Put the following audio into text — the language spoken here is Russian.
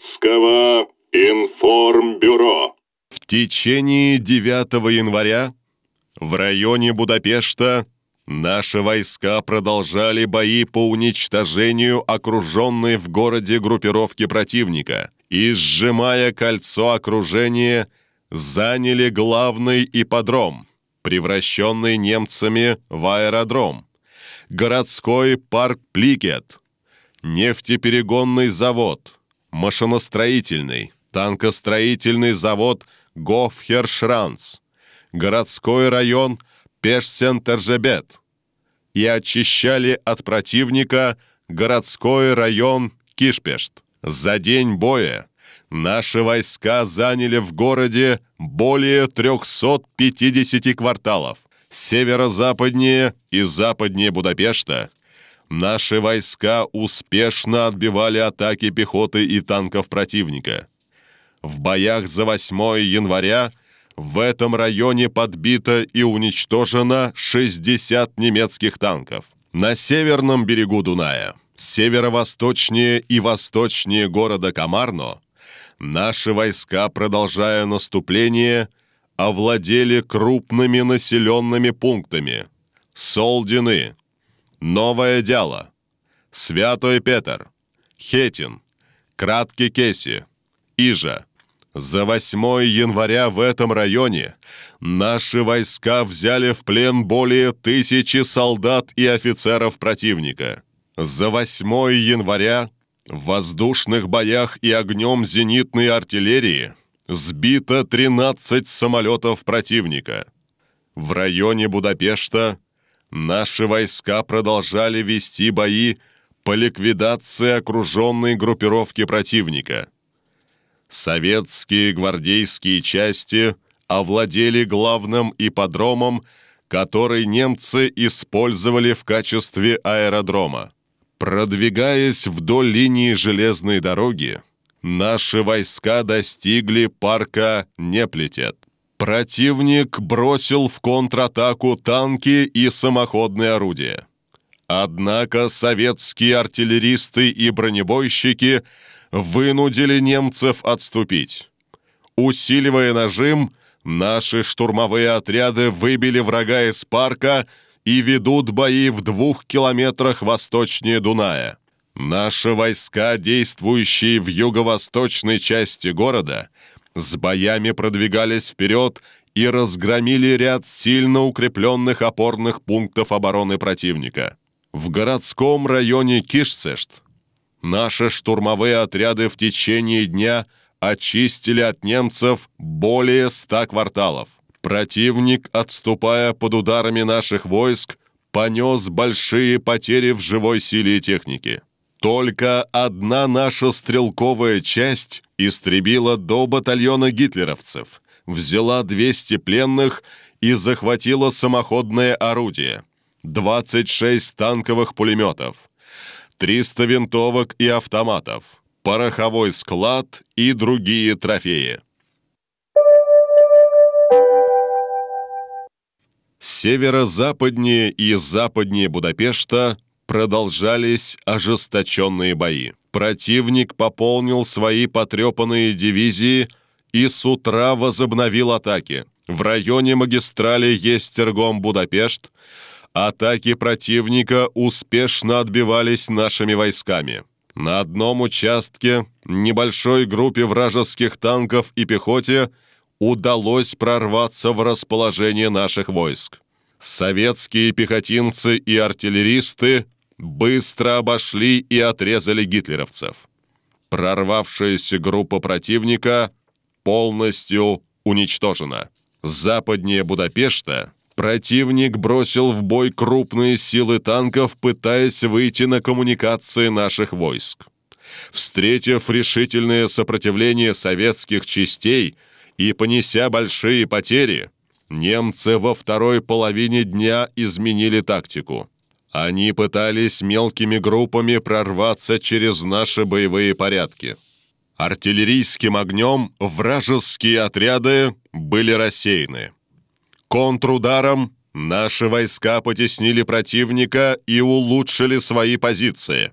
Советского информбюро. В течение 9 января в районе Будапешта наши войска продолжали бои по уничтожению окруженной в городе группировки противника и, сжимая кольцо окружения, заняли главный ипподром, превращенный немцами в аэродром, городской парк Пликет, нефтеперегонный завод – машиностроительный, танкостроительный завод Гофхершранц, городской район Пешсентержебет и очищали от противника городской район Кишпешт. За день боя наши войска заняли в городе более 350 кварталов. Северо-западнее и западнее Будапешта – Наши войска успешно отбивали атаки пехоты и танков противника. В боях за 8 января в этом районе подбито и уничтожено 60 немецких танков. На северном берегу Дуная, северо-восточнее и восточнее города Камарно, наши войска, продолжая наступление, овладели крупными населенными пунктами. Солдины, Новое дело. Святой Петр. Хетин. Краткий Кеси. Ижа. За 8 января в этом районе наши войска взяли в плен более тысячи солдат и офицеров противника. За 8 января в воздушных боях и огнем зенитной артиллерии сбито 13 самолетов противника. В районе Будапешта Наши войска продолжали вести бои по ликвидации окруженной группировки противника. Советские гвардейские части овладели главным ипподромом, который немцы использовали в качестве аэродрома. Продвигаясь вдоль линии железной дороги, наши войска достигли парка Неплетет. Противник бросил в контратаку танки и самоходные орудия. Однако советские артиллеристы и бронебойщики вынудили немцев отступить. Усиливая нажим, наши штурмовые отряды выбили врага из парка и ведут бои в двух километрах восточнее Дуная. Наши войска, действующие в юго-восточной части города, с боями продвигались вперед и разгромили ряд сильно укрепленных опорных пунктов обороны противника. В городском районе Кишцешт наши штурмовые отряды в течение дня очистили от немцев более ста кварталов. Противник, отступая под ударами наших войск, понес большие потери в живой силе и технике. Только одна наша стрелковая часть истребила до батальона гитлеровцев, взяла 200 пленных и захватила самоходное орудие, 26 танковых пулеметов, 300 винтовок и автоматов, пороховой склад и другие трофеи. Северо-западнее и западнее Будапешта продолжались ожесточенные бои. Противник пополнил свои потрепанные дивизии и с утра возобновил атаки. В районе магистрали есть Естергом-Будапешт атаки противника успешно отбивались нашими войсками. На одном участке небольшой группе вражеских танков и пехоте удалось прорваться в расположение наших войск. Советские пехотинцы и артиллеристы быстро обошли и отрезали гитлеровцев. Прорвавшаяся группа противника полностью уничтожена. Западнее Будапешта противник бросил в бой крупные силы танков, пытаясь выйти на коммуникации наших войск. Встретив решительное сопротивление советских частей и понеся большие потери, немцы во второй половине дня изменили тактику. Они пытались мелкими группами прорваться через наши боевые порядки. Артиллерийским огнем вражеские отряды были рассеяны. Контрударом наши войска потеснили противника и улучшили свои позиции.